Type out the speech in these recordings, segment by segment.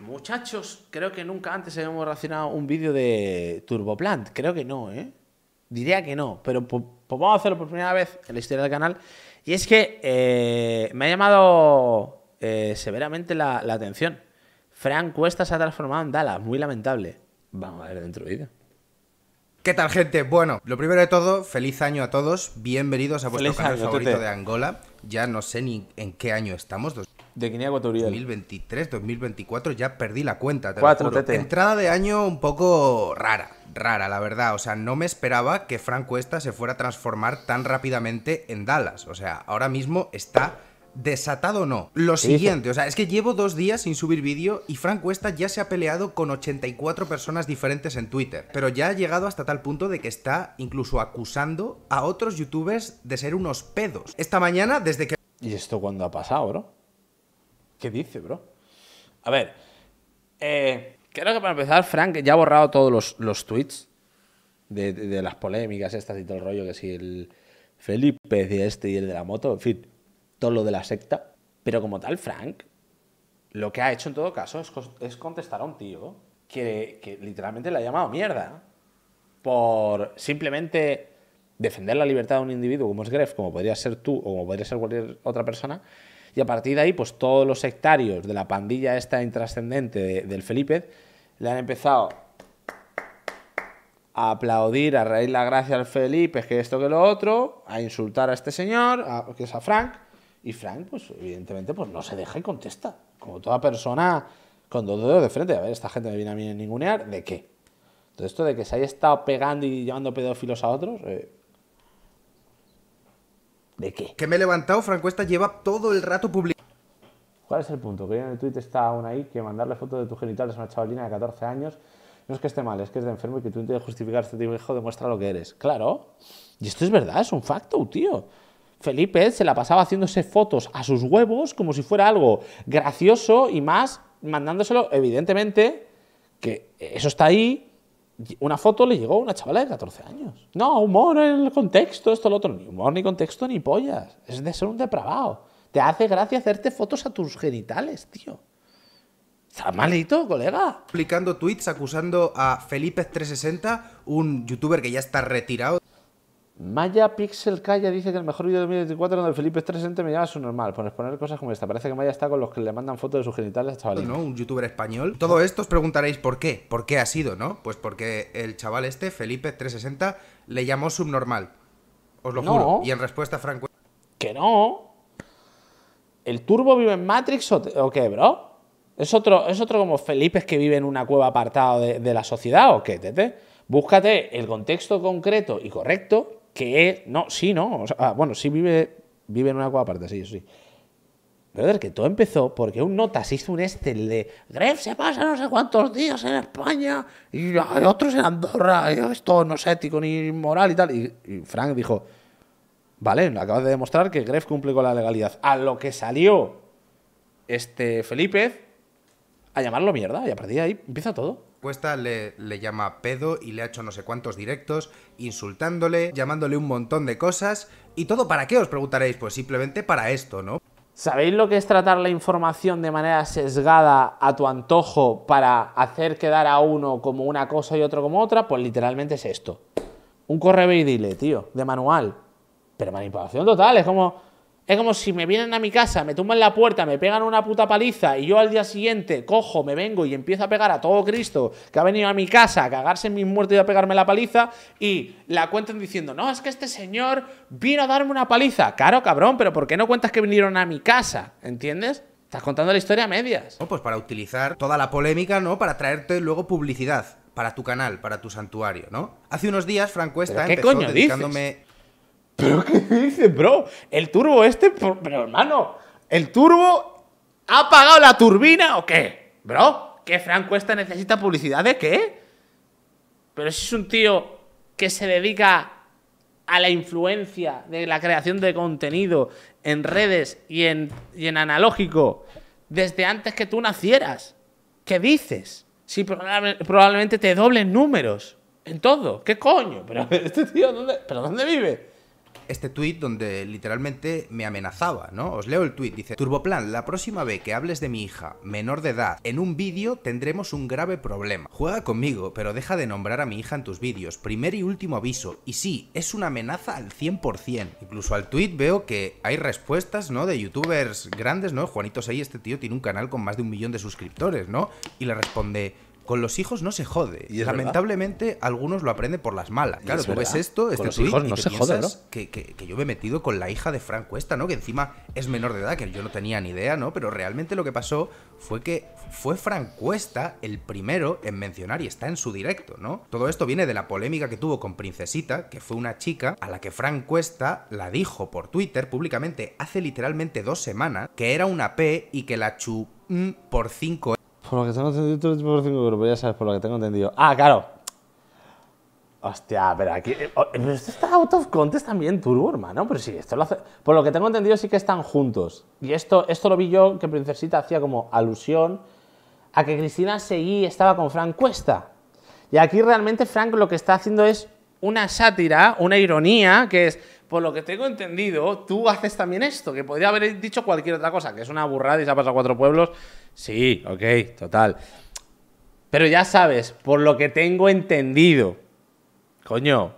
Muchachos, creo que nunca antes habíamos reaccionado un vídeo de Turboplant. Creo que no, ¿eh? Diría que no, pero pues vamos a hacerlo por primera vez en la historia del canal. Y es que eh, me ha llamado eh, severamente la, atención. Frank Cuesta se ha transformado en Dallas, muy lamentable. Vamos a ver dentro del vídeo. ¿Qué tal, gente? Bueno, lo primero de todo, feliz año a todos. Bienvenidos a vuestro canal favorito de Angola. Ya no sé ni en qué año estamos, de 2023, 2024, ya perdí la cuenta. Entrada de año un poco rara, rara, la verdad. O sea, no me esperaba que Frank Cuesta se fuera a transformar tan rápidamente en Dallas. O sea, ahora mismo está desatado no. Lo siguiente, o sea, es que llevo dos días sin subir vídeo y Frank Cuesta ya se ha peleado con 84 personas diferentes en Twitter, pero ya ha llegado hasta tal punto de que está incluso acusando a otros youtubers de ser unos pedos. Esta mañana, desde que... ¿Y esto cuándo ha pasado, bro? ¿Qué dice, bro? A ver, eh, creo que para empezar, Frank ya ha borrado todos los, los tweets de, las polémicas estas y todo el rollo, que si el Felipe de este y el de la moto, en fin, todo lo de la secta. Pero como tal, Frank, lo que ha hecho en todo caso es, contestar a un tío que, que literalmente le ha llamado mierda por simplemente defender la libertad de un individuo como es Gref, como podría ser tú o como podría ser cualquier otra persona, y a partir de ahí, pues todos los sectarios de la pandilla esta intrascendente del Felipe le han empezado a aplaudir, a reír la gracia al Felipe, que esto que lo otro, a insultar a este señor, que es a Frank. Y Frank, pues evidentemente, pues no se deja y contesta. Como toda persona con dos dedos de frente, a ver, esta gente me viene a mí en ningunear, ¿de qué? Entonces, esto de que se haya estado pegando y llevando pedófilos a otros, eh, ¿De qué? Que me he levantado, Franco Esta lleva todo el rato publicando. ¿Cuál es el punto? Que en el tweet está aún ahí que mandarle fotos de tu genitales a una chavalina de 14 años no es que esté mal, es que es de enfermo y que tú intentes justificar este tipo de hijo demuestra lo que eres. Claro. Y esto es verdad, es un facto, tío. Felipe se la pasaba haciéndose fotos a sus huevos como si fuera algo gracioso y más mandándoselo, evidentemente, que eso está ahí, una foto le llegó a una chavala de 14 años. No, humor en el contexto, esto, lo otro. Ni humor, ni contexto, ni pollas. Es de ser un depravado. Te hace gracia hacerte fotos a tus genitales, tío. Está malito, colega. Publicando tweets acusando a Felipe360, un youtuber que ya está retirado Maya Pixel Calla dice que el mejor vídeo de 2024 donde Felipe 360 me llama subnormal. por exponer cosas como esta. Parece que Maya está con los que le mandan fotos de sus genitales chaval. No, un youtuber español. Todo esto os preguntaréis por qué. ¿Por qué ha sido, no? Pues porque el chaval este, Felipe 360, le llamó subnormal. Os lo juro. Y en respuesta, Franco. Que no. ¿El turbo vive en Matrix o, qué, bro? ¿Es otro, ¿Es otro como Felipe que vive en una cueva apartado de, de la sociedad o qué, tete? Búscate el contexto concreto y correcto que... No, sí, no. Ah, bueno, sí vive, vive en una cuadra aparte, sí, sí. pero es que todo empezó porque un notas hizo un estel de Gref se pasa no sé cuántos días en España y otros en Andorra, y esto no es ético ni moral y tal. Y, Frank dijo, vale, acabas de demostrar que Gref cumple con la legalidad. A lo que salió este Felipe a llamarlo mierda y a partir de ahí empieza todo. Cuesta le, le llama pedo y le ha hecho no sé cuántos directos, insultándole, llamándole un montón de cosas. ¿Y todo para qué? Os preguntaréis, pues simplemente para esto, ¿no? ¿Sabéis lo que es tratar la información de manera sesgada a tu antojo para hacer quedar a uno como una cosa y otro como otra? Pues literalmente es esto. Un correo y dile, tío, de manual. Pero manipulación total, es como es como si me vienen a mi casa, me tumban la puerta, me pegan una puta paliza y yo al día siguiente cojo, me vengo y empiezo a pegar a todo Cristo que ha venido a mi casa a cagarse en mis muertos y a pegarme la paliza y la cuentan diciendo, no, es que este señor vino a darme una paliza. Claro, cabrón, pero ¿por qué no cuentas que vinieron a mi casa? ¿Entiendes? Estás contando la historia a medias. No, pues para utilizar toda la polémica, ¿no? Para traerte luego publicidad para tu canal, para tu santuario, ¿no? Hace unos días Franco está empezó ¿Pero qué dices, bro? El turbo este, pero hermano, ¿el turbo ha apagado la turbina o qué? Bro, ¿que Franco esta necesita publicidad de qué? Pero si es un tío que se dedica a la influencia de la creación de contenido en redes y en, analógico desde antes que tú nacieras. ¿Qué dices? Si probablemente te doblen números en todo. ¿Qué coño? Pero este tío, ¿pero dónde vive? este tweet donde literalmente me amenazaba, ¿no? Os leo el tweet dice, Turboplan, la próxima vez que hables de mi hija, menor de edad, en un vídeo tendremos un grave problema. Juega conmigo, pero deja de nombrar a mi hija en tus vídeos, primer y último aviso, y sí, es una amenaza al 100%. Incluso al tweet veo que hay respuestas, ¿no? De youtubers grandes, ¿no? Juanito ahí este tío tiene un canal con más de un millón de suscriptores, ¿no? Y le responde... Con los hijos no se jode. ¿Y Lamentablemente, algunos lo aprenden por las malas. Claro, tú ves esto, este hijos, no y que, yo me he metido con la hija de Frank Cuesta, ¿no? Que encima es menor de edad, que yo no tenía ni idea, ¿no? Pero realmente lo que pasó fue que fue Frank Cuesta el primero en mencionar y está en su directo, ¿no? Todo esto viene de la polémica que tuvo con Princesita, que fue una chica a la que Frank Cuesta la dijo por Twitter públicamente hace literalmente dos semanas que era una P y que la chupó mm, por 5 por lo que tengo entendido, por 5 grupos, ya sabes, por lo que tengo entendido. Ah, claro. Hostia, pero aquí. Eh, oh, pero esto está out of context también, Turbo, hermano. Pero sí, esto lo hace. Por lo que tengo entendido, sí que están juntos. Y esto, esto lo vi yo que Princesita hacía como alusión a que Cristina Seguí estaba con Frank Cuesta. Y aquí realmente Frank lo que está haciendo es una sátira, una ironía, que es por lo que tengo entendido, tú haces también esto, que podría haber dicho cualquier otra cosa, que es una burrada y se ha pasado a cuatro pueblos. Sí, ok, total. Pero ya sabes, por lo que tengo entendido, coño,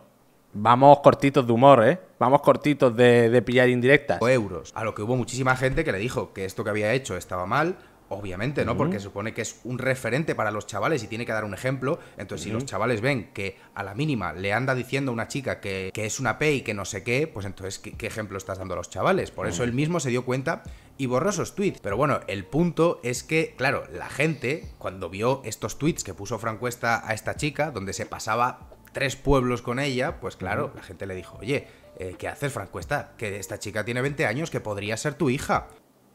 vamos cortitos de humor, ¿eh? Vamos cortitos de, de pillar indirectas. Euros, a lo que hubo muchísima gente que le dijo que esto que había hecho estaba mal, Obviamente, ¿no? Porque supone que es un referente para los chavales y tiene que dar un ejemplo. Entonces, si los chavales ven que a la mínima le anda diciendo a una chica que, que es una P y que no sé qué, pues entonces, ¿qué, ejemplo estás dando a los chavales? Por eso él mismo se dio cuenta y borró esos tweets. Pero bueno, el punto es que, claro, la gente, cuando vio estos tweets que puso Francuesta a esta chica, donde se pasaba tres pueblos con ella, pues claro, la gente le dijo, oye, eh, ¿qué haces, Francuesta? Que esta chica tiene 20 años, que podría ser tu hija.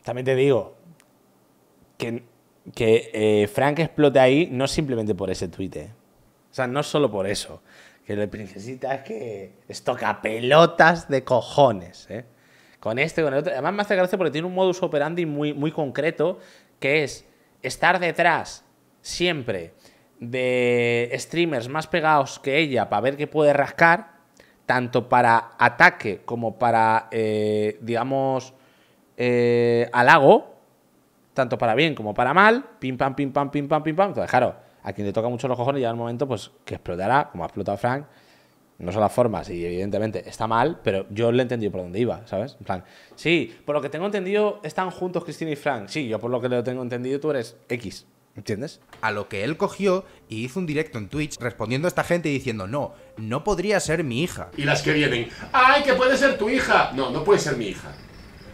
También te digo, que, que eh, Frank explote ahí no simplemente por ese tweet. Eh. O sea, no solo por eso. Que la princesita es que estoca pelotas de cojones. Eh. Con este, con el otro. Además me hace gracia porque tiene un modus operandi muy, muy concreto que es estar detrás siempre de streamers más pegados que ella para ver qué puede rascar, tanto para ataque como para, digamos, eh, halago, tanto para bien como para mal, pim pam, pim pam, pim pam, pim pam. Entonces, claro, a quien le toca mucho los cojones llega un momento pues que explotará, como ha explotado Frank. No son las formas, y evidentemente está mal, pero yo le he entendido por dónde iba, ¿sabes? En plan, sí, por lo que tengo entendido, están juntos Cristina y Frank. Sí, yo por lo que lo tengo entendido, tú eres X. ¿Entiendes? A lo que él cogió y hizo un directo en Twitch respondiendo a esta gente y diciendo, no, no podría ser mi hija. Y las que vienen, ¡ay, que puede ser tu hija! No, no puede ser mi hija.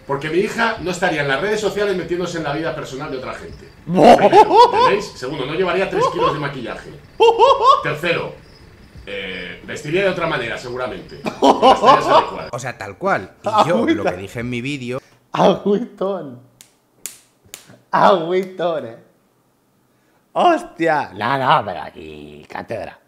Porque mi hija no estaría en las redes sociales metiéndose en la vida personal de otra gente. Segundo, no llevaría 3 kilos de maquillaje. Tercero, eh, vestiría de otra manera, seguramente. O sea, tal cual. Y yo lo que dije en mi vídeo. Agüitón. Agüitón, eh. ¡Hostia! No, no, pero aquí, cátedra.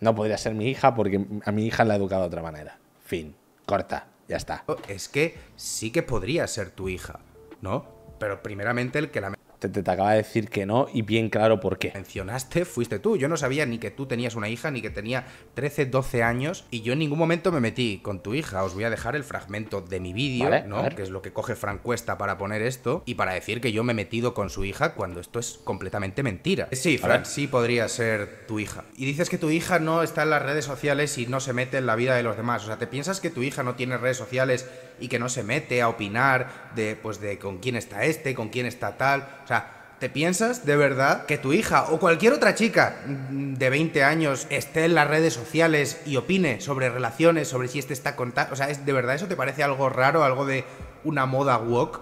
No podría ser mi hija porque a mi hija la he educado de otra manera. Fin. Corta. Ya está. Es que sí que podría ser tu hija, ¿no? Pero primeramente el que la te, te, acaba de decir que no y bien claro por qué. Mencionaste, fuiste tú. Yo no sabía ni que tú tenías una hija, ni que tenía 13, 12 años y yo en ningún momento me metí con tu hija. Os voy a dejar el fragmento de mi vídeo, ¿no? Que es lo que coge Frank Cuesta para poner esto y para decir que yo me he metido con su hija cuando esto es completamente mentira. Sí, Fran sí podría ser tu hija. Y dices que tu hija no está en las redes sociales y no se mete en la vida de los demás. O sea, ¿te piensas que tu hija no tiene redes sociales y que no se mete a opinar de, pues, de con quién está este, con quién está tal. O sea, ¿Te piensas de verdad que tu hija o cualquier otra chica mm, de 20 años esté en las redes sociales y opine sobre relaciones, sobre si este está con tal? O sea, ¿es, ¿de verdad eso te parece algo raro, algo de una moda woke?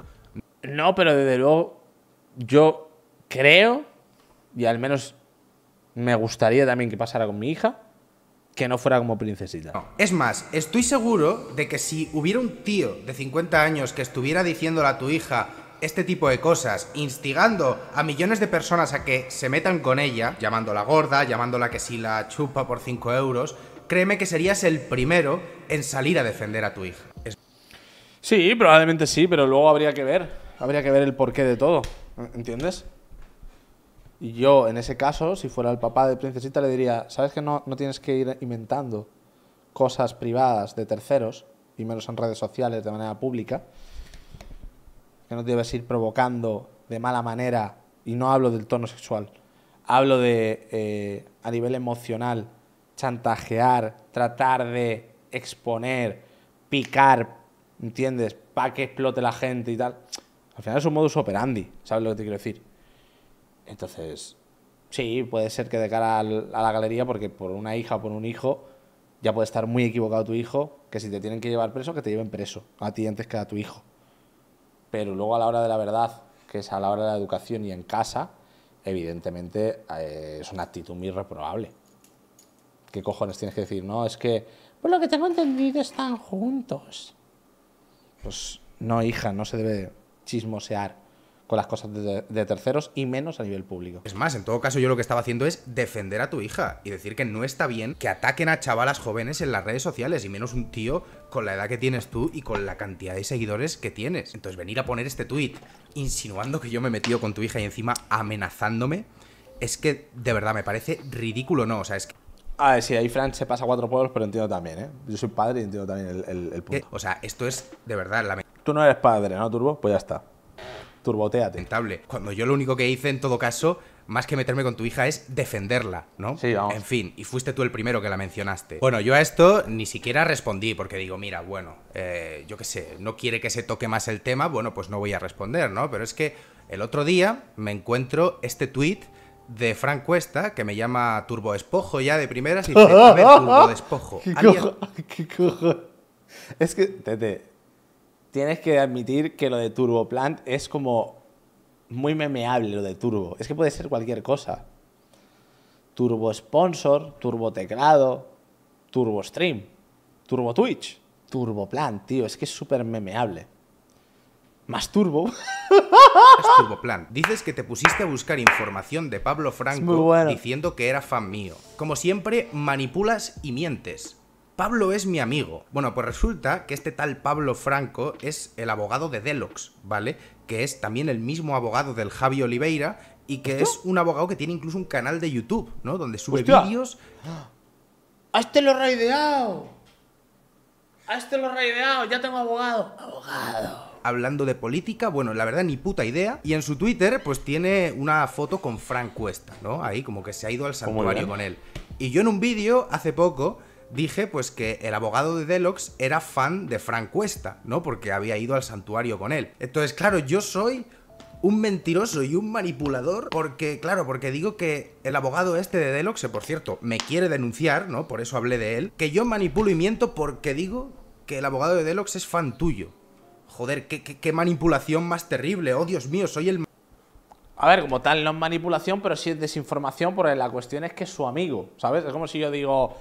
No, pero desde luego yo creo, y al menos me gustaría también que pasara con mi hija, que no fuera como princesita. Es más, estoy seguro de que si hubiera un tío de 50 años que estuviera diciéndole a tu hija este tipo de cosas, instigando a millones de personas a que se metan con ella, llamándola gorda, llamándola que si la chupa por 5 euros, créeme que serías el primero en salir a defender a tu hija. Sí, probablemente sí, pero luego habría que ver. Habría que ver el porqué de todo. ¿Entiendes? Y yo, en ese caso, si fuera el papá de Princesita, le diría, ¿sabes que no, tienes que ir inventando cosas privadas de terceros, y menos en redes sociales de manera pública? Que no debes ir provocando de mala manera, y no hablo del tono sexual, hablo de, eh, a nivel emocional, chantajear, tratar de exponer, picar, ¿entiendes? Para que explote la gente y tal. Al final es un modus operandi, ¿sabes lo que te quiero decir? Entonces, sí, puede ser que de cara a la galería, porque por una hija o por un hijo, ya puede estar muy equivocado tu hijo, que si te tienen que llevar preso, que te lleven preso, a ti antes que a tu hijo. Pero luego a la hora de la verdad, que es a la hora de la educación y en casa, evidentemente eh, es una actitud muy reprobable. ¿Qué cojones tienes que decir? No, es que, por lo que tengo entendido, están juntos. Pues no, hija, no se debe chismosear con las cosas de, terceros y menos a nivel público. Es más, en todo caso yo lo que estaba haciendo es defender a tu hija y decir que no está bien que ataquen a chavalas jóvenes en las redes sociales y menos un tío con la edad que tienes tú y con la cantidad de seguidores que tienes. Entonces venir a poner este tuit insinuando que yo me he metido con tu hija y encima amenazándome, es que de verdad me parece ridículo, ¿no? O sea, es que... A ver, sí, ahí Fran se pasa cuatro pueblos, pero entiendo también, ¿eh? Yo soy padre y entiendo también el, el eh, punto. O sea, esto es de verdad la... Tú no eres padre, ¿no, Turbo? Pues ya está turboteate. Lamentable. Cuando yo lo único que hice, en todo caso, más que meterme con tu hija, es defenderla, ¿no? Sí, vamos. En fin, y fuiste tú el primero que la mencionaste. Bueno, yo a esto ni siquiera respondí, porque digo, mira, bueno, eh, yo qué sé, no quiere que se toque más el tema, bueno, pues no voy a responder, ¿no? Pero es que el otro día me encuentro este tweet de Frank Cuesta, que me llama Turbo Espojo ya de primeras, y dice, Turbo Despojo. ¿Qué Es que, Tete, tienes que admitir que lo de Turboplant es como muy memeable lo de Turbo. Es que puede ser cualquier cosa. Turbo Sponsor, Turbo Teclado, Turbo Stream, Turbo Twitch, Turbo tío. Es que es súper memeable. Más Turbo. Más Dices que te pusiste a buscar información de Pablo Franco diciendo que era fan mío. Como siempre, manipulas y mientes. Pablo es mi amigo. Bueno, pues resulta que este tal Pablo Franco es el abogado de Delox, ¿vale? Que es también el mismo abogado del Javi Oliveira y que es un abogado que tiene incluso un canal de YouTube, ¿no? Donde sube vídeos. este lo raideado! este lo raideado! ¡Ya tengo abogado! ¡Abogado! hablando de política, bueno, la verdad ni puta idea. Y en su Twitter, pues tiene una foto con Frank Cuesta, ¿no? Ahí como que se ha ido al santuario con él. Y yo en un vídeo hace poco dije pues que el abogado de Delox era fan de Frank Cuesta, ¿no? Porque había ido al santuario con él. Entonces, claro, yo soy un mentiroso y un manipulador porque, claro, porque digo que el abogado este de Delox, por cierto me quiere denunciar, ¿no? Por eso hablé de él, que yo manipulo y miento porque digo que el abogado de Delox es fan tuyo. Joder, qué, qué manipulación más terrible. Oh, Dios mío, soy el... A ver, como tal, no es manipulación, pero sí es desinformación porque la cuestión es que es su amigo, ¿sabes? Es como si yo digo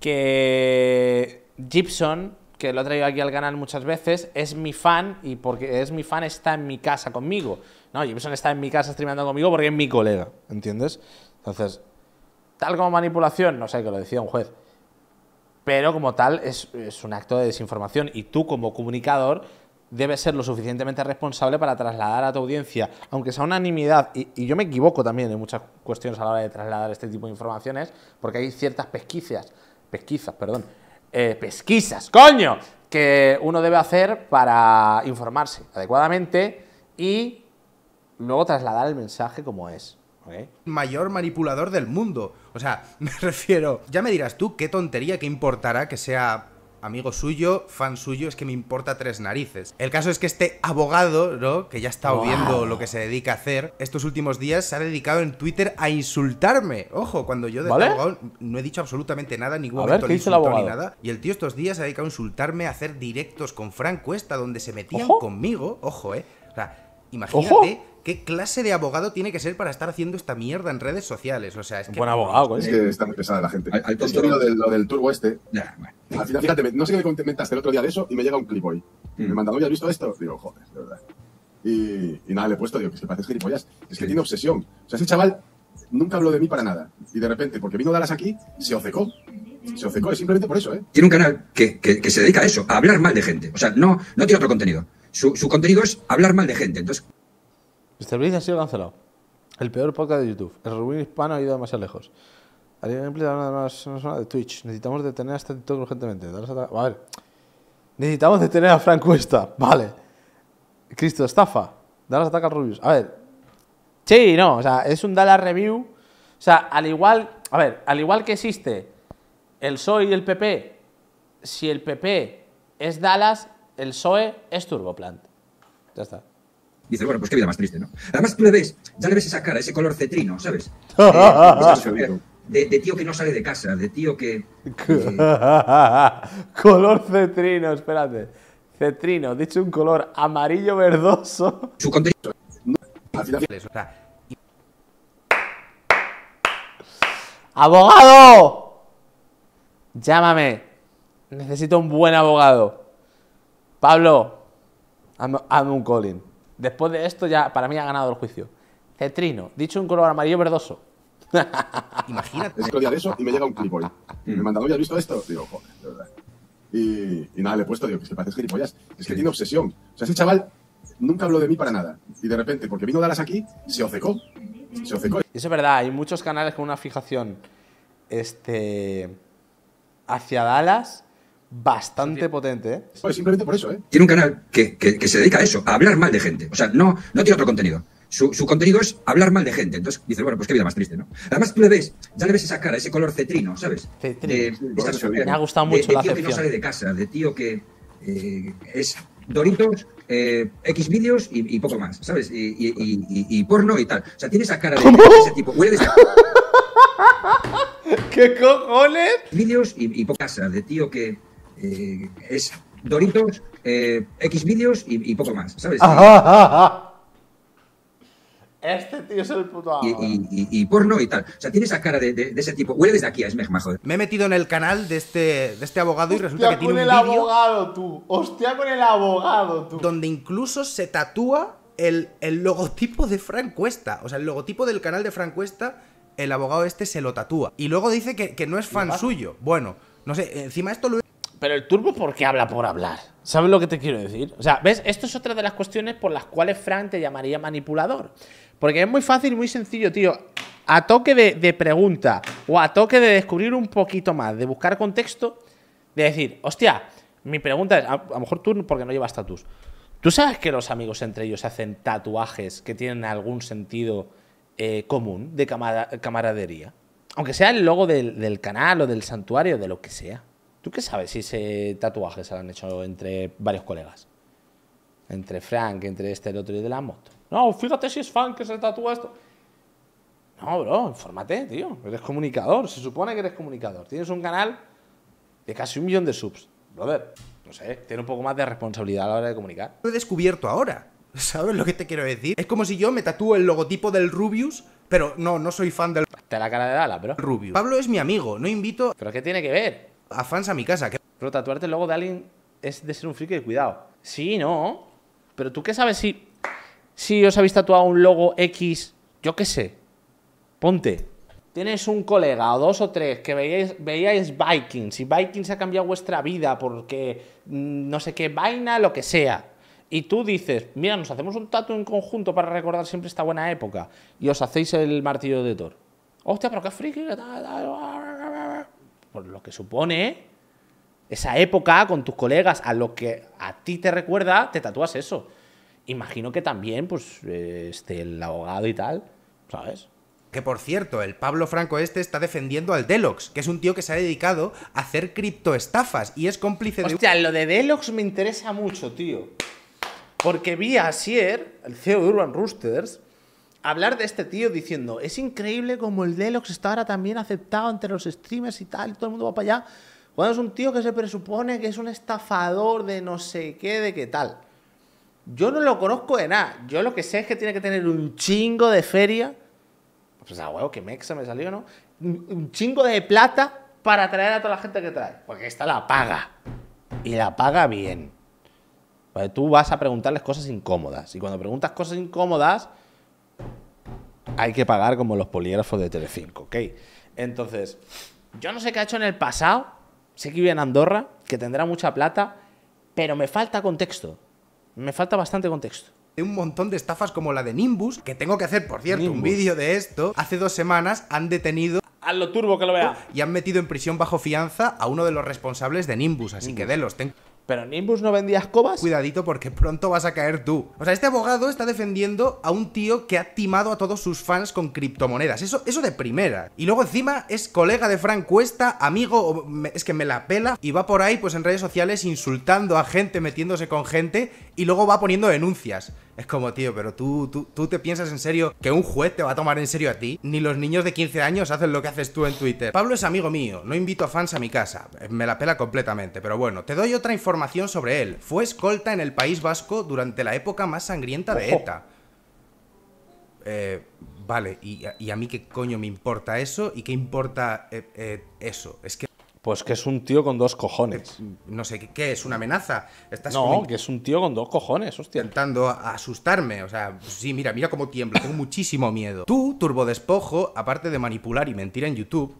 que Gibson, que lo ha traído aquí al canal muchas veces, es mi fan y porque es mi fan está en mi casa conmigo. No, Gibson está en mi casa streamando conmigo porque es mi colega, ¿entiendes? Entonces, tal como manipulación, no sé, que lo decía un juez, pero como tal es, es un acto de desinformación y tú como comunicador debes ser lo suficientemente responsable para trasladar a tu audiencia, aunque sea unanimidad, y, y yo me equivoco también en muchas cuestiones a la hora de trasladar este tipo de informaciones, porque hay ciertas pesquicias pesquisas, perdón, eh, pesquisas, coño, que uno debe hacer para informarse adecuadamente y luego trasladar el mensaje como es. Mayor manipulador del mundo. O sea, me refiero, ya me dirás tú qué tontería que importará que sea amigo suyo, fan suyo, es que me importa tres narices. El caso es que este abogado, ¿no? Que ya ha estado viendo lo que se dedica a hacer, estos últimos días se ha dedicado en Twitter a insultarme. Ojo, cuando yo de abogado no he dicho absolutamente nada, en ningún a ver, ni nada. Y el tío estos días se ha dedicado a insultarme, a hacer directos con Frank Cuesta, donde se metían conmigo. Ojo, eh. O sea, Imagínate qué clase de abogado tiene que ser para estar haciendo esta mierda en redes sociales. O sea, es un que. buen abogado, ¿eh? Es que está muy pesada la gente. Hay, hay lo del, turbo este. Ya, Al final, fíjate, no sé qué me comentaste el otro día de eso y me llega un clip hoy. Mm. Me mandan, ¿no has visto esto? Digo, joder, de verdad. Y, nada, le he puesto, digo, que es que parece gilipollas. Es que tiene obsesión. O sea, ese chaval nunca habló de mí para nada. Y de repente, porque vino Dalas aquí, se ocecó. Se ocecó, es simplemente por eso, ¿eh? Tiene un canal que, que, que, se dedica a eso, a hablar mal de gente. O sea, no, no tiene otro contenido su, su contenido es hablar mal de gente. Entonces, el ha sido cancelado. El peor podcast de YouTube. El rubín hispano ha ido demasiado lejos. una zona de Twitch. Necesitamos detener a este TikTok urgentemente. A ver. Necesitamos detener a Frank Cuesta. Vale. Cristo, estafa. Dallas ataca al Rubius. A ver. Sí, no. O sea, es un Dallas Review. O sea, al igual. A ver, al igual que existe el PSOE y el PP. Si el PP es Dallas, el PSOE es Turboplant. Ya está. Dices, bueno, pues qué vida más triste, ¿no? Además tú le ves, ya le ves esa cara, ese color cetrino, ¿sabes? Eh, de, tío que no sale de casa, de tío que... color cetrino, espérate. Cetrino, dicho un color amarillo verdoso. Su contexto ¡Abogado! Llámame. Necesito un buen abogado. Pablo, hazme un calling. Después de esto ya para mí ha ganado el juicio. Cetrino, dicho un color amarillo verdoso. Imagínate. Es de eso y me llega un clip hoy. Mm. me mandan, oye, ¿has visto esto? Digo, joder, de verdad. Y, nada, le he puesto, digo, que es que parece gilipollas. Es que tiene obsesión. O sea, ese chaval nunca habló de mí para nada. Y de repente, porque vino Dallas aquí, se ocecó. Se ocecó. Eso es verdad, hay muchos canales con una fijación este, hacia Dallas bastante potente, ¿eh? Pues simplemente por eso, ¿eh? Tiene un canal que, que, que, se dedica a eso, a hablar mal de gente. O sea, no, no tiene otro contenido. Su, su, contenido es hablar mal de gente. Entonces dices, bueno, pues qué vida más triste, ¿no? Además tú le ves, ya le ves esa cara, ese color cetrino, ¿sabes? Cetrino. me ha gustado mucho de, tío que no sale de casa, de tío que eh, es Doritos, eh, X vídeos y, poco más, ¿sabes? Y, y, y, porno y tal. O sea, tiene esa cara de, ese tipo. Huele de ¿Qué cojones? Vídeos y, y poco casa, de tío que... Eh, es Doritos, eh, X vídeos y, poco más, ¿sabes? Este tío es el puto abogado. Y, porno y tal. O sea, tiene esa cara de, ese tipo. Huele desde aquí a Smegma, joder. Me he metido en el canal de este, este abogado y resulta que tiene un vídeo... Hostia con el abogado, tú. Hostia con el abogado, tú. Donde incluso se tatúa el, logotipo de Frank Cuesta. O sea, el logotipo del canal de Frank Cuesta, el abogado este se lo tatúa. Y luego dice que, que no es fan suyo. Bueno, no sé, encima esto lo pero el turbo, ¿por qué habla por hablar? ¿Sabes lo que te quiero decir? O sea, ¿ves? Esto es otra de las cuestiones por las cuales Frank te llamaría manipulador. Porque es muy fácil, y muy sencillo, tío. A toque de, pregunta o a toque de descubrir un poquito más, de buscar contexto, de decir, hostia, mi pregunta es, a, lo mejor tú, porque no llevas tatus. ¿Tú sabes que los amigos entre ellos hacen tatuajes que tienen algún sentido eh, común de camaradería? Aunque sea el logo del, del canal o del santuario, de lo que sea. ¿Tú qué sabes si ese tatuaje se lo han hecho entre varios colegas? Entre Frank, entre este, el otro y de la moto. No, fíjate si es fan que se tatúa esto. No, bro, infórmate, tío. Eres comunicador, se supone que eres comunicador. Tienes un canal de casi un millón de subs. Brother, no sé, tiene un poco más de responsabilidad a la hora de comunicar. Lo he descubierto ahora. ¿Sabes lo que te quiero decir? Es como si yo me tatúo el logotipo del Rubius, pero no, no soy fan del... Te la cara de Dala, bro. Rubius. Pablo es mi amigo, no invito... ¿Pero qué tiene que ver? a fans a mi casa. ¿qué? Pero tatuarte el logo de alguien es de ser un friki de cuidado. Sí, no. Pero tú qué sabes si, si os habéis tatuado un logo X, yo qué sé. Ponte. Tienes un colega o dos o tres que veíais, Vikings y Vikings ha cambiado vuestra vida porque mm, no sé qué vaina, lo que sea. Y tú dices, mira, nos hacemos un tatu en conjunto para recordar siempre esta buena época. Y os hacéis el martillo de Thor. Hostia, pero qué friki, por lo que supone esa época con tus colegas, a lo que a ti te recuerda, te tatúas eso. Imagino que también, pues, este, el abogado y tal, ¿sabes? Que por cierto, el Pablo Franco este está defendiendo al Delox, que es un tío que se ha dedicado a hacer criptoestafas y es cómplice de. Hostia, lo de Delox me interesa mucho, tío. Porque vi a Sier, el CEO de Urban Roosters, hablar de este tío diciendo, es increíble como el Deluxe está ahora también aceptado entre los streamers y tal, y todo el mundo va para allá. Cuando es un tío que se presupone que es un estafador de no sé qué, de qué tal. Yo no lo conozco de nada. Yo lo que sé es que tiene que tener un chingo de feria. Pues a huevo, que mexa me salió, ¿no? Un chingo de plata para traer a toda la gente que trae. Porque esta la paga. Y la paga bien. Pues tú vas a preguntarles cosas incómodas. Y cuando preguntas cosas incómodas, hay que pagar como los polígrafos de Telecinco, ¿ok? Entonces, yo no sé qué ha hecho en el pasado, sé que vive en Andorra, que tendrá mucha plata, pero me falta contexto, me falta bastante contexto Hay un montón de estafas como la de Nimbus, que tengo que hacer, por cierto, un vídeo de esto. Hace dos semanas han detenido... A lo turbo que lo vea. Y han metido en prisión bajo fianza a uno de los responsables de Nimbus, así que de los ten... ¿Pero Nimbus no vendía escobas? Cuidadito porque pronto vas a caer tú. O sea, este abogado está defendiendo a un tío que ha timado a todos sus fans con criptomonedas. Eso, eso de primera. Y luego encima es colega de Frank Cuesta, amigo, es que me la pela, y va por ahí pues en redes sociales insultando a gente, metiéndose con gente, y luego va poniendo denuncias. Es como, tío, pero tú, tú, te piensas en serio que un juez te va a tomar en serio a ti. Ni los niños de 15 años hacen lo que haces tú en Twitter. Pablo es amigo mío, no invito a fans a mi casa. Eh, me la pela completamente, pero bueno, te doy otra información sobre él. Fue escolta en el País Vasco durante la época más sangrienta de ETA. Eh, vale, y, a mí qué coño me importa eso y qué importa eh, eso. Es que pues que es un tío con dos cojones. Eh, no sé qué es, una amenaza. Estás no, que es un tío con dos cojones, hostia. Intentando asustarme, o sea, sí, mira, mira cómo tiembla. tengo muchísimo miedo. Tú, Turbo Despojo, aparte de manipular y mentir en YouTube,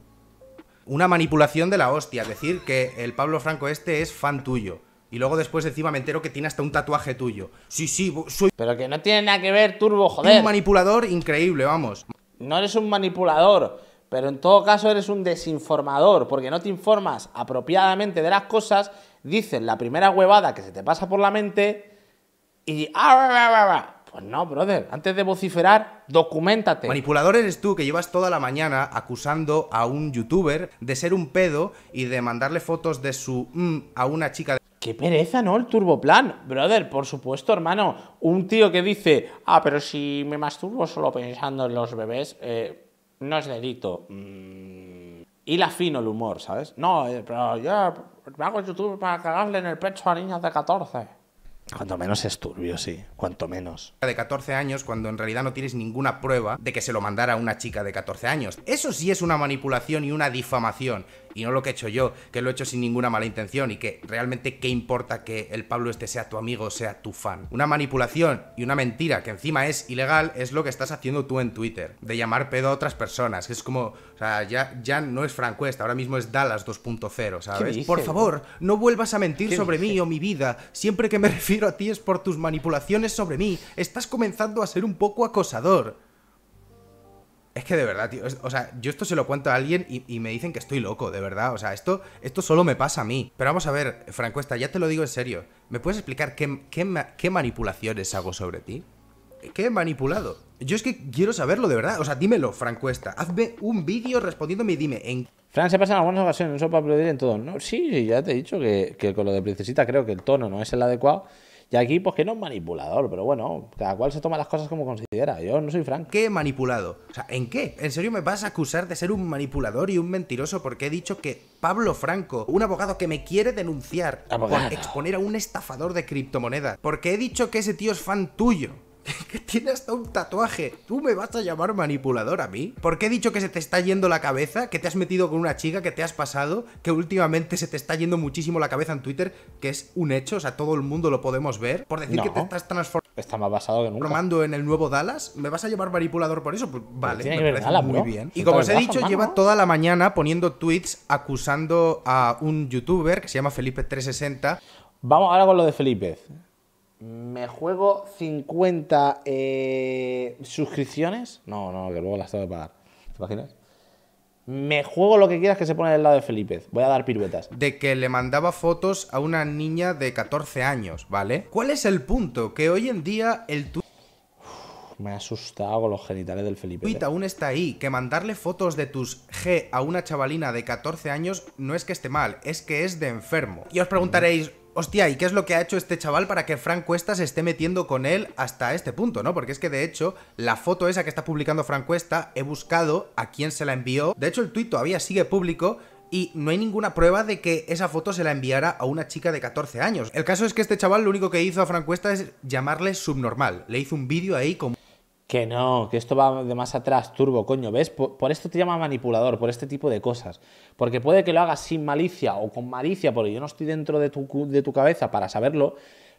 una manipulación de la hostia, decir que el Pablo Franco este es fan tuyo. Y luego después encima me entero que tiene hasta un tatuaje tuyo. Sí, sí, soy... Pero que no tiene nada que ver, Turbo, joder. Un manipulador increíble, vamos. No eres un manipulador pero en todo caso eres un desinformador porque no te informas apropiadamente de las cosas, dices la primera huevada que se te pasa por la mente y... Ah, pues no, brother, antes de vociferar, documentate. Manipulador eres tú que llevas toda la mañana acusando a un youtuber de ser un pedo y de mandarle fotos de su mm, a una chica de... Qué pereza, ¿no? El turboplan. Brother, por supuesto, hermano. Un tío que dice, ah, pero si me masturbo solo pensando en los bebés, eh, no es delito. Y mm, la fino el humor, ¿sabes? No, eh, pero yo me hago YouTube para cagarle en el pecho a niñas de 14. Cuanto menos es turbio, sí, cuanto menos. De 14 años, cuando en realidad no tienes ninguna prueba de que se lo mandara a una chica de 14 años. Eso sí es una manipulación y una difamación. Y no lo que he hecho yo, que lo he hecho sin ninguna mala intención y que realmente qué importa que el Pablo este sea tu amigo, sea tu fan. Una manipulación y una mentira que encima es ilegal es lo que estás haciendo tú en Twitter, de llamar pedo a otras personas, que es como, o sea, ya, ya no es Frank ahora mismo es Dallas 2.0, ¿sabes? Por favor, no vuelvas a mentir sobre mí o mi vida, siempre que me refiero a ti es por tus manipulaciones sobre mí. Estás comenzando a ser un poco acosador. Es que de verdad, tío. o sea, yo esto se lo cuento a alguien y, me dicen que estoy loco, de verdad. O sea, esto, esto solo me pasa a mí. Pero vamos a ver, Francuesta, ya te lo digo en serio. ¿Me puedes explicar qué, manipulaciones hago sobre ti? ¿Qué he manipulado? Yo es que quiero saberlo de verdad. O sea, dímelo, Francuesta. Hazme un vídeo respondiéndome y dime en Fran se pasa en algunas ocasiones, no solo para aplaudir en todo, ¿no? Sí, ya te he dicho que, que, con lo de Princesita creo que el tono no es el adecuado y aquí, pues que no es manipulador, pero bueno, cada cual se toma las cosas como considera. Yo no soy Frank. ¿Qué manipulado? O sea, ¿en qué? ¿En serio me vas a acusar de ser un manipulador y un mentiroso porque he dicho que Pablo Franco, un abogado que me quiere denunciar por exponer a un estafador de criptomonedas, porque he dicho que ese tío es fan tuyo? que tiene hasta un tatuaje. ¿Tú me vas a llamar manipulador a mí? ¿Por qué he dicho que se te está yendo la cabeza? ¿Que te has metido con una chica? ¿Que te has pasado? ¿Que últimamente se te está yendo muchísimo la cabeza en Twitter? Que es un hecho, o sea, todo el mundo lo podemos ver. Por decir que te estás transformando. Está basado nunca. en el nuevo Dallas, ¿me vas a llamar manipulador por eso? Pues vale, me parece muy bien. Y como os he dicho, lleva toda la mañana poniendo tweets acusando a un youtuber que se llama Felipe360. Vamos ahora con lo de Felipe me juego 50 eh, suscripciones. No, no, que luego las tengo que pagar. ¿Te imaginas? Me juego lo que quieras que se pone del lado de Felipe. Voy a dar piruetas. De que le mandaba fotos a una niña de 14 años, ¿vale? ¿Cuál es el punto? Que hoy en día el tu me ha asustado con los genitales del Felipe. Tweet aún está ahí, que mandarle fotos de tus G a una chavalina de 14 años no es que esté mal, es que es de enfermo. Y os preguntaréis, Hostia, ¿y qué es lo que ha hecho este chaval para que Fran Cuesta se esté metiendo con él hasta este punto, no? Porque es que de hecho, la foto esa que está publicando Fran Cuesta, he buscado a quién se la envió. De hecho, el tuit todavía sigue público. Y no hay ninguna prueba de que esa foto se la enviara a una chica de 14 años. El caso es que este chaval lo único que hizo a Fran Cuesta es llamarle subnormal. Le hizo un vídeo ahí como... Que no, que esto va de más atrás, turbo, coño, ¿ves? Por, esto te llama manipulador, por este tipo de cosas. Porque puede que lo hagas sin malicia o con malicia, porque yo no estoy dentro de tu, de tu cabeza para saberlo,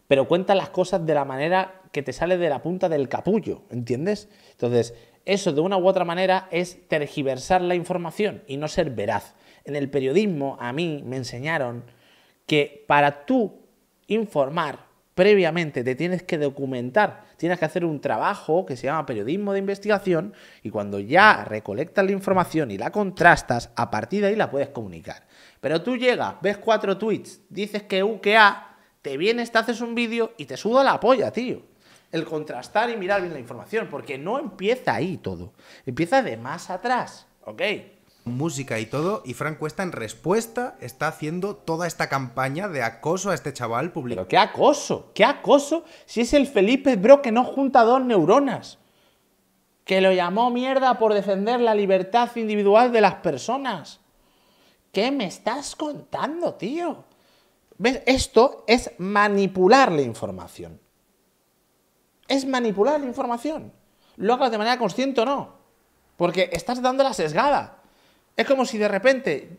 pero cuenta las cosas de la manera que te sale de la punta del capullo, ¿entiendes? Entonces, eso de una u otra manera es tergiversar la información y no ser veraz. En el periodismo, a mí me enseñaron que para tú informar previamente te tienes que documentar tienes que hacer un trabajo que se llama periodismo de investigación y cuando ya recolectas la información y la contrastas, a partir de ahí la puedes comunicar. Pero tú llegas, ves cuatro tweets, dices que que A, te vienes, te haces un vídeo y te suda la polla, tío. El contrastar y mirar bien la información, porque no empieza ahí todo, empieza de más atrás, ¿ok? música y todo, y Franco está en respuesta está haciendo toda esta campaña de acoso a este chaval público. Pero qué acoso, qué acoso, si es el Felipe Bro que no junta dos neuronas, que lo llamó mierda por defender la libertad individual de las personas. ¿Qué me estás contando, tío? ¿Ves? Esto es manipular la información. Es manipular la información. Lo hagas de manera consciente o no. Porque estás dando la sesgada. Es como si de repente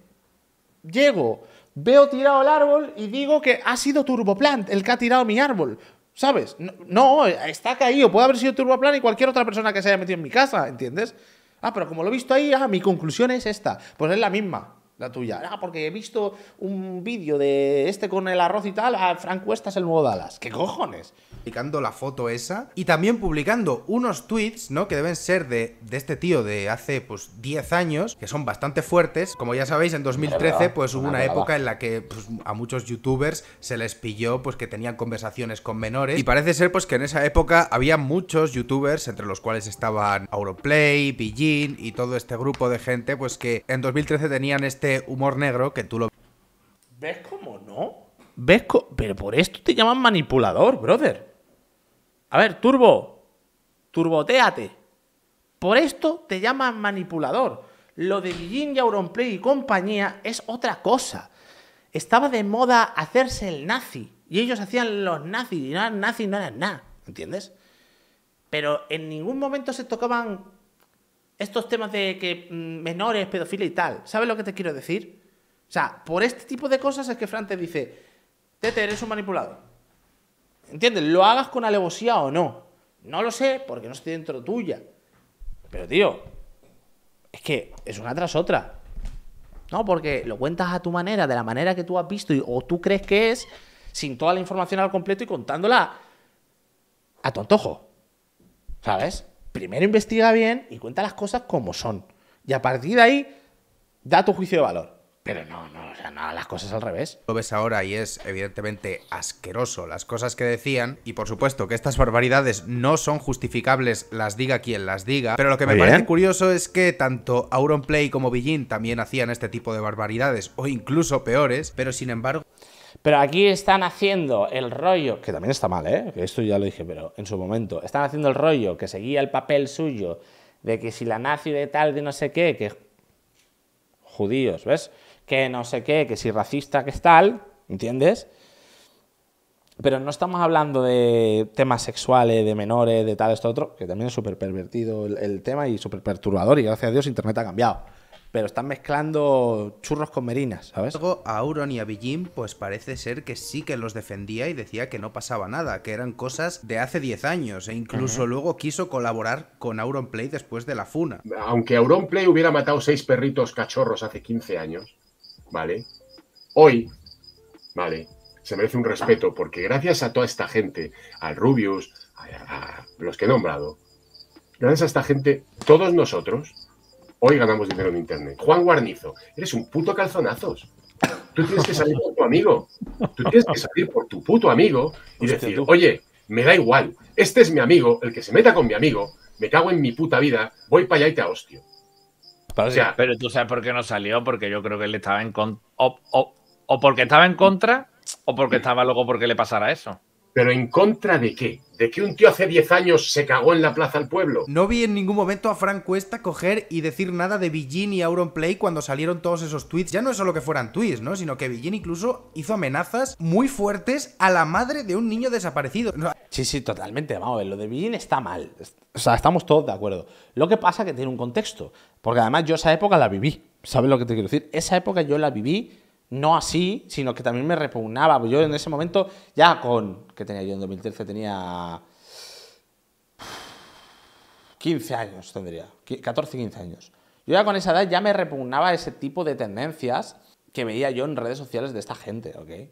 llego, veo tirado el árbol y digo que ha sido Turboplant el que ha tirado mi árbol. ¿Sabes? No, está caído. Puede haber sido Turboplan y cualquier otra persona que se haya metido en mi casa, ¿entiendes? Ah, pero como lo he visto ahí, ah, mi conclusión es esta. Pues es la misma la tuya. Ah, porque he visto un vídeo de este con el arroz y tal, a Frank Cuesta es el nuevo Dallas. ¿Qué cojones? Publicando la foto esa y también publicando unos tweets, ¿no? Que deben ser de, este tío de hace pues 10 años, que son bastante fuertes. Como ya sabéis, en 2013 pues hubo una, época en la que pues, a muchos youtubers se les pilló pues que tenían conversaciones con menores y parece ser pues que en esa época había muchos youtubers entre los cuales estaban Auroplay, Beijing y todo este grupo de gente pues que en 2013 tenían este humor negro que tú lo... ¿Ves como no? ¿Ves Pero por esto te llaman manipulador, brother. A ver, turbo, turboteate. Por esto te llaman manipulador. Lo de Guillín y Auronplay y compañía es otra cosa. Estaba de moda hacerse el nazi. Y ellos hacían los nazis. Y no eran nazis, no eran nada. ¿Entiendes? Pero en ningún momento se tocaban estos temas de que mm, menores, pedofilia y tal. ¿Sabes lo que te quiero decir? O sea, por este tipo de cosas es que Fran te dice, Tete, eres un manipulado. ¿Entiendes? Lo hagas con alevosía o no. No lo sé porque no estoy dentro tuya. Pero tío, es que es una tras otra. No, porque lo cuentas a tu manera, de la manera que tú has visto y, o tú crees que es, sin toda la información al completo y contándola a tu antojo. ¿Sabes? primero investiga bien y cuenta las cosas como son. Y a partir de ahí, da tu juicio de valor. Pero no, no, o sea, las cosas al revés. Lo ves ahora y es evidentemente asqueroso las cosas que decían. Y por supuesto que estas barbaridades no son justificables, las diga quien las diga. Pero lo que me parece curioso es que tanto Auronplay como Billin también hacían este tipo de barbaridades, o incluso peores. Pero sin embargo, pero aquí están haciendo el rollo, que también está mal, ¿eh? esto ya lo dije, pero en su momento, están haciendo el rollo que seguía el papel suyo de que si la nazi de tal, de no sé qué, que judíos, ¿ves? Que no sé qué, que si racista, que es tal, ¿entiendes? Pero no estamos hablando de temas sexuales, de menores, de tal, esto, otro, que también es súper pervertido el tema y súper perturbador y gracias a Dios Internet ha cambiado pero están mezclando churros con merinas, ¿sabes? Luego a Auron y a Billim, pues parece ser que sí que los defendía y decía que no pasaba nada, que eran cosas de hace 10 años, e incluso luego quiso colaborar con Auron Play después de la funa. Aunque Auron Play hubiera matado seis perritos cachorros hace 15 años, ¿vale? Hoy, ¿vale? Se merece un respeto, porque gracias a toda esta gente, al Rubius, a los que he nombrado, gracias a esta gente, todos nosotros Hoy ganamos dinero en Internet. Juan Guarnizo, eres un puto calzonazos. Tú tienes que salir por tu amigo. Tú tienes que salir por tu puto amigo y decir, oye, me da igual. Este es mi amigo, el que se meta con mi amigo, me cago en mi puta vida, voy para allá y te hostio. Pero, o sea, tú sabes por qué no salió, porque yo creo que él estaba en contra. o porque estaba en contra, o porque estaba loco porque le pasara eso. ¿Pero en contra de qué? ¿De que un tío hace 10 años se cagó en la plaza al pueblo? No vi en ningún momento a Frank Cuesta coger y decir nada de Villin y Play cuando salieron todos esos tweets. Ya no es solo que fueran tweets, ¿no? Sino que Villin incluso hizo amenazas muy fuertes a la madre de un niño desaparecido. Sí, sí, totalmente. Vamos a ver, lo de Villin está mal. O sea, estamos todos de acuerdo. Lo que pasa es que tiene un contexto. Porque además yo esa época la viví. ¿Sabes lo que te quiero decir? Esa época yo la viví no así, sino que también me repugnaba. Yo en ese momento, ya con, que tenía yo en 2013, tenía 15 años, tendría, 14, 15 años. Yo ya con esa edad ya me repugnaba ese tipo de tendencias que veía yo en redes sociales de esta gente, ¿ok?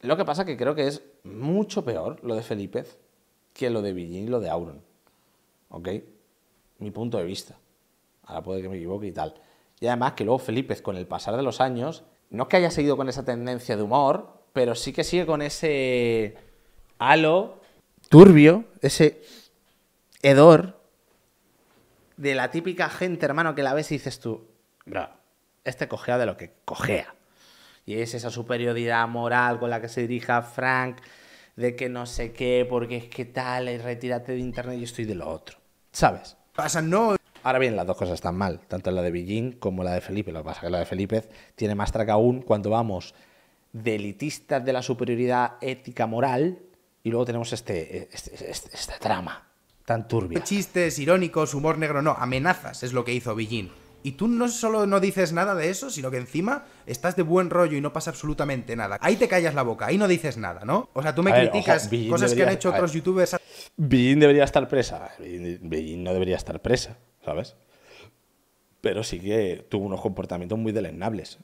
Lo que pasa que creo que es mucho peor lo de Felipe que lo de Villín y lo de Auron, ¿ok? Mi punto de vista. Ahora puede que me equivoque y tal. Y además que luego Felipe, con el pasar de los años, no es que haya seguido con esa tendencia de humor, pero sí que sigue con ese halo turbio, ese hedor de la típica gente, hermano, que la ves y dices tú, bro, este cojea de lo que cojea. Y es esa superioridad moral con la que se dirija Frank, de que no sé qué, porque es que tal, y retírate de internet, y estoy de lo otro. ¿Sabes? Pasa, no. Ahora bien, las dos cosas están mal, tanto la de Villín como la de Felipe. Lo que pasa es que la de Felipe tiene más traca aún cuando vamos de elitistas de la superioridad ética moral y luego tenemos este, esta trama este, este, este tan turbia. Chistes irónicos, humor negro, no, amenazas es lo que hizo Billín. Y tú no solo no dices nada de eso, sino que encima estás de buen rollo y no pasa absolutamente nada. Ahí te callas la boca, ahí no dices nada, ¿no? O sea, tú me criticas cosas que han hecho otros youtubers. Beijing debería estar presa. Beijing no debería estar presa. ¿sabes? Pero sí que tuvo unos comportamientos muy delenables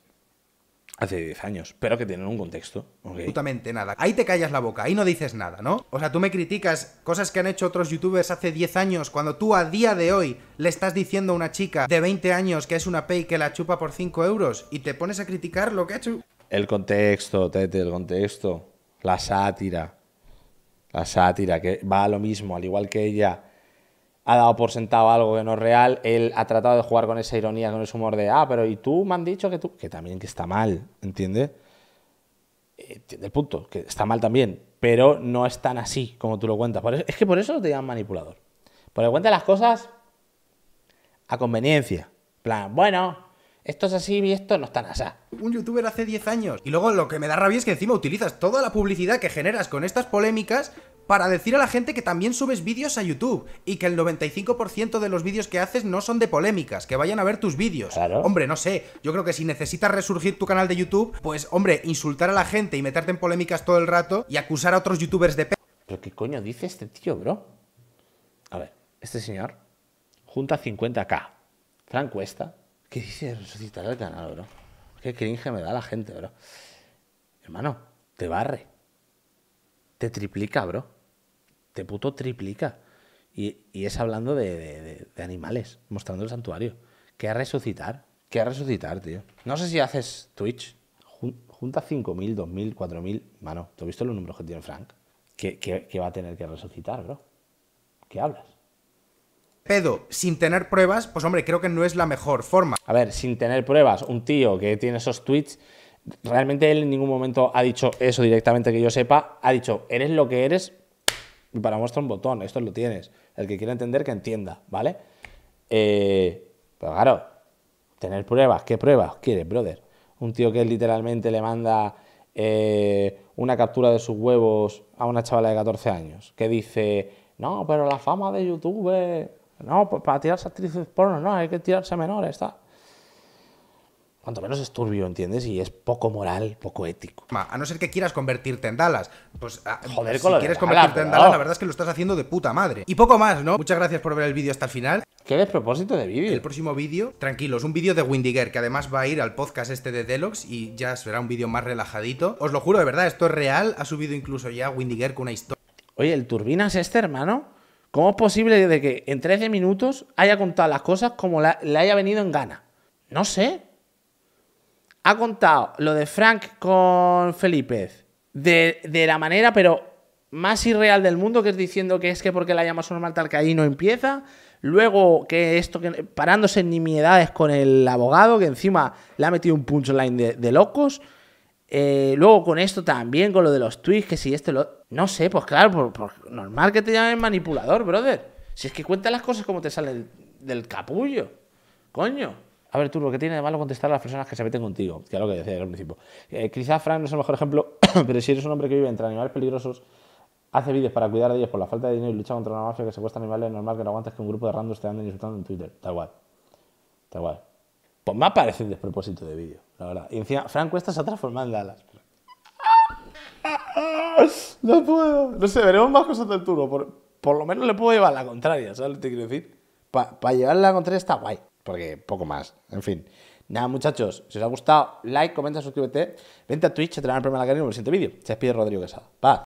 hace 10 años, pero que tienen un contexto. Absolutamente nada. Ahí te callas la boca, ahí no dices nada, ¿no? O sea, tú me criticas cosas que han hecho otros youtubers hace 10 años, cuando tú a día de hoy le estás diciendo a una chica de 20 años que es una pay que la chupa por 5 euros y te pones a criticar lo que ha hecho. El contexto, Tete, el contexto. La sátira. La sátira, que va a lo mismo, al igual que ella ha dado por sentado algo que no es real, él ha tratado de jugar con esa ironía, con ese humor de, ah, pero ¿y tú me han dicho que tú? Que también que está mal, ¿entiendes? Eh, entiende el punto, que está mal también, pero no es tan así como tú lo cuentas. es que por eso te llaman manipulador. Porque cuenta las cosas a conveniencia. plan, bueno, esto es así y esto no está asa. Un youtuber hace 10 años. Y luego lo que me da rabia es que encima utilizas toda la publicidad que generas con estas polémicas para decir a la gente que también subes vídeos a YouTube y que el 95% de los vídeos que haces no son de polémicas, que vayan a ver tus vídeos. Claro. Hombre, no sé, yo creo que si necesitas resurgir tu canal de YouTube, pues hombre, insultar a la gente y meterte en polémicas todo el rato y acusar a otros youtubers de... ¿Pero qué coño dice este tío, bro? A ver, este señor junta 50k. Fran Cuesta. ¿Qué dice resucitar el canal, bro? Qué cringe me da la gente, bro. Hermano, te barre te triplica, bro. Te puto triplica. Y, es hablando de, animales, mostrando el santuario. ¿Qué a resucitar. ¿Qué a resucitar, tío. No sé si haces Twitch. junta 5.000, 2.000, 4.000. Mano, ¿tú he visto los números que tiene Frank? ¿Qué va a tener que resucitar, bro. ¿Qué hablas? pedo sin tener pruebas, pues hombre, creo que no es la mejor forma. A ver, sin tener pruebas, un tío que tiene esos tweets Realmente él en ningún momento ha dicho eso directamente que yo sepa, ha dicho, eres lo que eres y para muestra un botón, esto lo tienes. El que quiera entender, que entienda, ¿vale? Eh, pero claro, tener pruebas, ¿qué pruebas quieres, brother? Un tío que literalmente le manda eh, una captura de sus huevos a una chavala de 14 años, que dice, no, pero la fama de YouTube, no, pues para tirarse actrices porno, no, hay que tirarse menores, está cuanto menos es turbio, ¿entiendes? Y es poco moral, poco ético. A no ser que quieras convertirte en Dallas. Pues ah, si quieres convertirte en Dallas, la verdad es que lo estás haciendo de puta madre. Y poco más, ¿no? Muchas gracias por ver el vídeo hasta el final. Qué despropósito de vivir? El próximo vídeo, tranquilos, un vídeo de Windiger, que además va a ir al podcast este de Deluxe y ya será un vídeo más relajadito. Os lo juro, de verdad, esto es real. Ha subido incluso ya Windiger con una historia. Oye, ¿el turbinas este, hermano? ¿Cómo es posible de que en 13 minutos haya contado las cosas como le haya venido en gana? No sé ha contado lo de Frank con Felipe de, la manera, pero más irreal del mundo, que es diciendo que es que porque la llamas normal tal que ahí no empieza. Luego que esto, que, parándose en nimiedades con el abogado, que encima le ha metido un punchline de, de locos. Eh, luego con esto también, con lo de los tweets, que si este lo... No sé, pues claro, por, normal que te llamen manipulador, brother. Si es que cuenta las cosas como te sale del capullo. Coño. A ver, tú lo que tiene de malo contestar a las personas que se meten contigo, que es lo que decía al principio. quizás eh, Frank no es el mejor ejemplo, pero si eres un hombre que vive entre animales peligrosos, hace vídeos para cuidar a ellos por la falta de dinero y lucha contra una mafia que secuestra animales, es normal que no aguantes que un grupo de randos te anden insultando en Twitter. Está guay. Está guay. Pues me parece un despropósito de vídeo, la verdad. Y encima, Frank Cuesta se ha transformado en Dallas. No puedo. No sé, veremos más cosas del turno. Por, lo menos le puedo llevar la contraria, ¿sabes lo que te quiero decir? Para llevarle la contraria está guay porque poco más. En fin. Nada, muchachos, si os ha gustado, like, comenta, suscríbete. Vente a Twitch, te darán el premio a la carrera en el siguiente vídeo. Se despide Rodrigo Quesada. Paz.